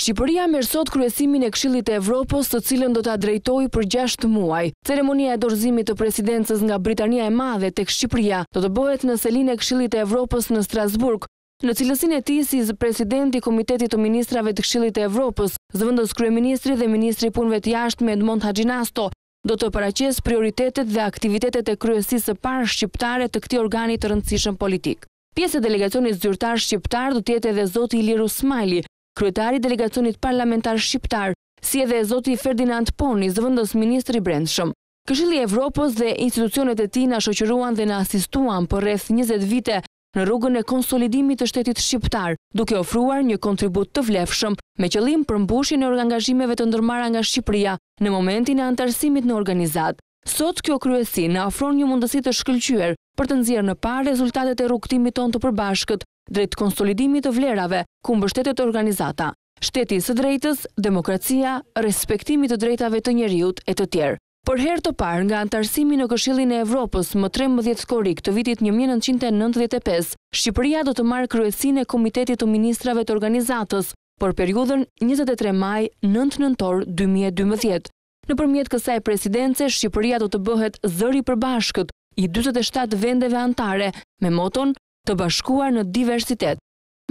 Shqipëria merr sot kryesimin e Këshillit të Evropës, të cilën do ta drejtojë për 6 muaj. Ceremonia e dorëzimit të presidencës nga Britania e Madhe tek Shqipëria do të bëhet në selin e Këshillit të Evropës në Strasburg, në cilësinë e ti si presidenti i Komitetit të Ministrave të Këshillit të Evropës, zëvendës kryeministri dhe ministri i punëve të jashtme Edmond Haxhinasto do të paraces prioritetet dhe aktivitetet e kryesisë parë shqiptare të këtij organi të rëndësishëm politik. Pjesë e delegacionit zyrtar shqiptar do jetë edhe Zoti Ilir Usmali, kryetari i delegacionit parlamentar shqiptar, si edhe zoti Ferdinand Poni, zëvendës ministri i Brendshëm. Këshilli i Evropës dhe institucionet e tij na shoqëruan dhe na asistuan për rreth 20 vite në rrugën e konsolidimit të shtetit shqiptar, duke ofruar një kontribut të vlefshëm me qëllim për mbushin e organizimeve të ndërmarra nga Shqipëria në momentin e antarësimit në organizat. Sot kjo kryesi na ofron një mundësi të shkëlqyer për të nxjerrë në parë rezultatet e rrugëtimit tonë të përbashkët drejt konsolidimit të vlerave ku mbështetet organizata, shteti së drejtës, demokracia, respektimit të drejtave të njeriut e të tjerë. Për her të par nga antarësimi në këshillin e Evropës më 13 skorik të vitit 1995, Shqipëria do të marë kryesin e Komitetit të Ministrave të Organizatës për periudën 23 maj 9 nëntor 2012. Në përmjet kësaj presidence, Shqipëria do të bëhet zëri përbashkët i 27 vendeve antare me moton të bashkuar në diversitet.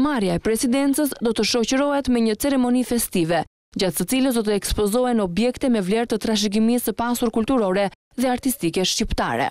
Marja e presidencës do të shoqërohet me një ceremoni festive, gjatë së cilës do të ekspozohen objekte me vlerë të trashëgimisë pasur kulturore dhe artistike shqiptare.